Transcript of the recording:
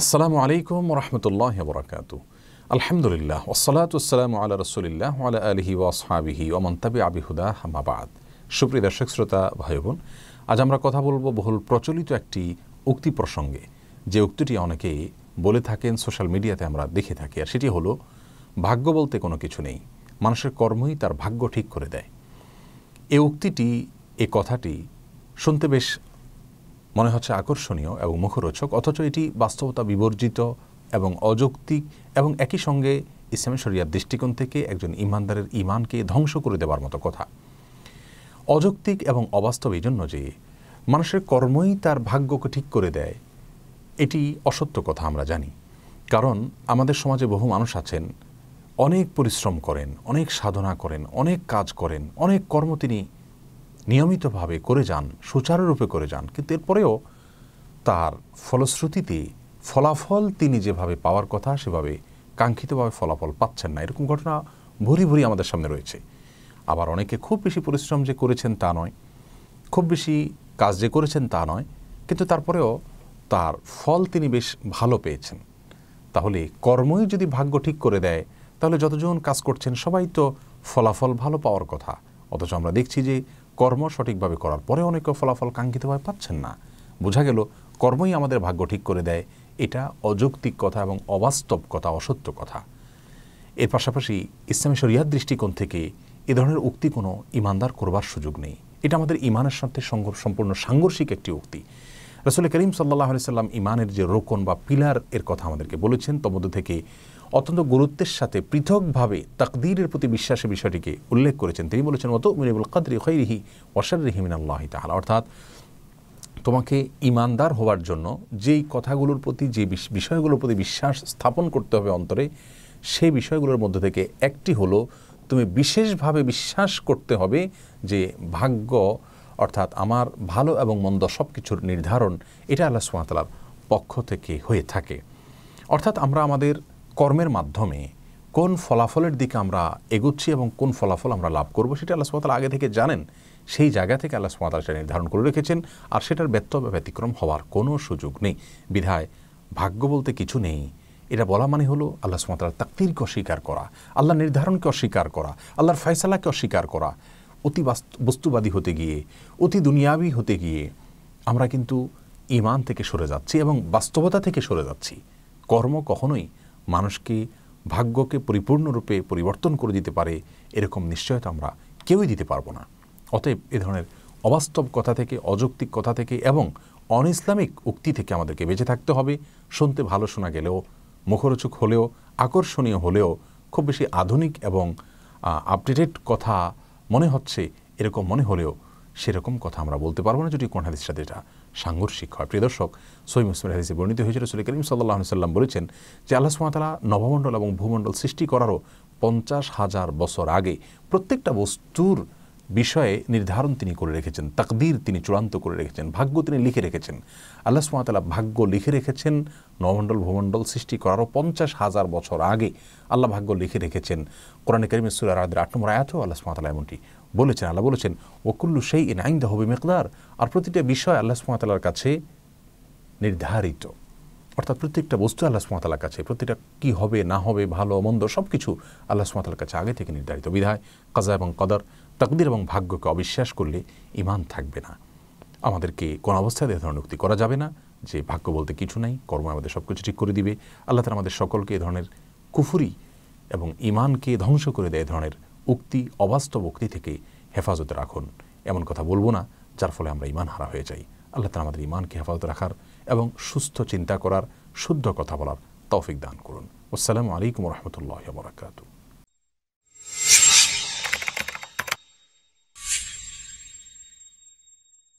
আসসালামু আলাইকুম রহমতুল্লাহ বরাকাত আলহামদুলিল্লাহ ওসলাতাম আল্লাহ রসুলিল্লাহ আলা আলহি ওয়াসহাবিহি ওমন তাবি আবিহুদা হামাবাদ সুপ্রিয় দর্শক শ্রোতা ভাই বোন আজ আমরা কথা বলবো বহুল প্রচলিত একটি উক্তি প্রসঙ্গে যে উক্তিটি অনেকেই বলে থাকেন সোশ্যাল মিডিয়াতে আমরা দেখে থাকি আর সেটি হলো ভাগ্য বলতে কোনো কিছু নেই মানুষের কর্মই তার ভাগ্য ঠিক করে দেয় এ উক্তিটি এ কথাটি শুনতে বেশ মনে হচ্ছে আকর্ষণীয় এবং মুখরোচক অথচ এটি বাস্তবতা বিবর্জিত এবং অযৌক্তিক এবং একই সঙ্গে ইসলামী শরিয়ার দৃষ্টিকোণ থেকে একজন ইমানদারের ইমানকে ধ্বংস করে দেওয়ার মতো কথা অযৌক্তিক এবং অবাস্তব এই জন্য যে মানুষের কর্মই তার ভাগ্যকে ঠিক করে দেয় এটি অসত্য কথা আমরা জানি কারণ আমাদের সমাজে বহু মানুষ আছেন অনেক পরিশ্রম করেন অনেক সাধনা করেন অনেক কাজ করেন অনেক কর্ম তিনি নিয়মিতভাবে করে যান সুচারুরূপে করে যান কিন্তু এরপরেও তার ফলশ্রুতিতে ফলাফল তিনি যেভাবে পাওয়ার কথা সেভাবে কাঙ্ক্ষিতভাবে ফলাফল পাচ্ছেন না এরকম ঘটনা ভরি ভরি আমাদের সামনে রয়েছে আবার অনেকে খুব বেশি পরিশ্রম যে করেছেন তা নয় খুব বেশি কাজ যে করেছেন তা নয় কিন্তু তারপরেও তার ফল তিনি বেশ ভালো পেয়েছেন তাহলে কর্মই যদি ভাগ্য ঠিক করে দেয় তাহলে যতজন কাজ করছেন সবাই তো ফলাফল ভালো পাওয়ার কথা অথচ আমরা দেখছি যে কর্ম সঠিকভাবে করার পরে অনেকে ফলাফল কাঙ্ক্ষিতভাবে পাচ্ছেন না বোঝা গেল কর্মই আমাদের ভাগ্য ঠিক করে দেয় এটা অযৌক্তিক কথা এবং অবাস্তব কথা অসত্য কথা এর পাশাপাশি ইসলামী শরিয়ার দৃষ্টিকোণ থেকে এ ধরনের উক্তি কোনো ইমানদার করবার সুযোগ নেই এটা আমাদের ইমানের সাথে সম্পূর্ণ সাংঘর্ষিক একটি উক্তি রসুল করিম সাল্লাহ সাল্লাম ইমানের যে রোকন বা পিলার এর কথা আমাদেরকে বলেছেন তমধ্য থেকে অত্যন্ত গুরুত্বের সাথে পৃথকভাবে তাকদীরের প্রতি বিশ্বাসের বিষয়টিকে উল্লেখ করেছেন তিনি বলেছেন মতো মিনিবুল কাদরি খৈরিহি ওয়াসারিহিমিন আল্লাহ তাহলা অর্থাৎ তোমাকে ইমানদার হওয়ার জন্য যেই কথাগুলোর প্রতি যে বিষয়গুলোর প্রতি বিশ্বাস স্থাপন করতে হবে অন্তরে সেই বিষয়গুলোর মধ্যে থেকে একটি হলো তুমি বিশেষভাবে বিশ্বাস করতে হবে যে ভাগ্য অর্থাৎ আমার ভালো এবং মন্দ সব কিছুর নির্ধারণ এটা আল্লাহ সুমাতালার পক্ষ থেকে হয়ে থাকে অর্থাৎ আমরা আমাদের কর্মের মাধ্যমে কোন ফলাফলের দিকে আমরা এগোচ্ছি এবং কোন ফলাফল আমরা লাভ করব সেটা আল্লাহ সুমাতাল আগে থেকে জানেন সেই জায়গা থেকে আল্লাহ সুমাতাল সেটা নির্ধারণ করে রেখেছেন আর সেটার ব্যত্য বা ব্যতিক্রম হওয়ার কোনো সুযোগ নেই বিধায় ভাগ্য বলতে কিছু নেই এটা বলা মানে হলো আল্লাহ সুমাতার তাকতিরকে অস্বীকার করা আল্লাহ নির্ধারণকে অস্বীকার করা আল্লাহর ফয়সালাকে অস্বীকার করা অতি বস্তুবাদী হতে গিয়ে অতি দুনিয়াবি হতে গিয়ে আমরা কিন্তু ইমান থেকে সরে যাচ্ছি এবং বাস্তবতা থেকে সরে যাচ্ছি কর্ম কখনোই মানুষকে ভাগ্যকে পরিপূর্ণরূপে পরিবর্তন করে দিতে পারে এরকম নিশ্চয়তা আমরা কেউই দিতে পারবো না অতএব এ ধরনের অবাস্তব কথা থেকে অযৌক্তিক কথা থেকে এবং অন ইসলামিক উক্তি থেকে আমাদেরকে বেঁচে থাকতে হবে শুনতে ভালো শোনা গেলেও মুখরোচক হলেও আকর্ষণীয় হলেও খুব বেশি আধুনিক এবং আপডেটেড কথা মনে হচ্ছে এরকম মনে হলেও সেরকম কথা আমরা বলতে পারবো না যদি কোন হাদিসের সাথে এটা সাংঘর্ষিক হয় প্রিয় দর্শক সৈম ইসমের হাদিসে বর্ণিত হয়েছিল রসুল করিম সাল্লাহ সাল্লাম বলেছেন যে আল্লাহ সুমাতালা নবমণ্ডল এবং ভূমণ্ডল সৃষ্টি করারও পঞ্চাশ হাজার বছর আগে প্রত্যেকটা বস্তুর বিষয়ে নির্ধারণ তিনি করে রেখেছেন তাকদির তিনি চূড়ান্ত করে রেখেছেন ভাগ্য তিনি লিখে রেখেছেন আল্লাহ সুমাতালা ভাগ্য লিখে রেখেছেন নমণ্ডল ভূমণ্ডল সৃষ্টি করারও পঞ্চাশ হাজার বছর আগে আল্লাহ ভাগ্য লিখে রেখেছেন কোরআনে করিম সুরার আদের আট নম্বর আয়াতেও আল্লাহ সুমাতালা এমনটি বলেছেন আল্লাহ বলেছেন ওকুল্লু সেই ইন আইন হবে মেকদার আর প্রতিটা বিষয় আল্লাহ সুমাতালার কাছে নির্ধারিত অর্থাৎ প্রত্যেকটা বস্তু আল্লাহ সুমাতালার কাছে প্রতিটা কি হবে না হবে ভালো মন্দ সব কিছু আল্লাহ সুমাতালার কাছে আগে থেকে নির্ধারিত বিধায় কাজা এবং কদর তকদির এবং ভাগ্যকে অবিশ্বাস করলে ইমান থাকবে না আমাদেরকে কোন অবস্থায় এ ধরনের উক্তি করা যাবে না যে ভাগ্য বলতে কিছু নাই কর্ম আমাদের সব কিছু ঠিক করে দিবে আল্লাহ তালা আমাদের সকলকে এ ধরনের কুফুরি এবং ইমানকে ধ্বংস করে দেয় ধরনের উক্তি অবাস্তব উক্তি থেকে হেফাজতে রাখুন এমন কথা বলবো না যার ফলে আমরা ইমান হারা হয়ে যাই আল্লাহ তালা আমাদের ইমানকে হেফাজত রাখার এবং সুস্থ চিন্তা করার শুদ্ধ কথা বলার তৌফিক দান করুন আসসালামু আলাইকুম রহমতুল্লাহ বরাকাতু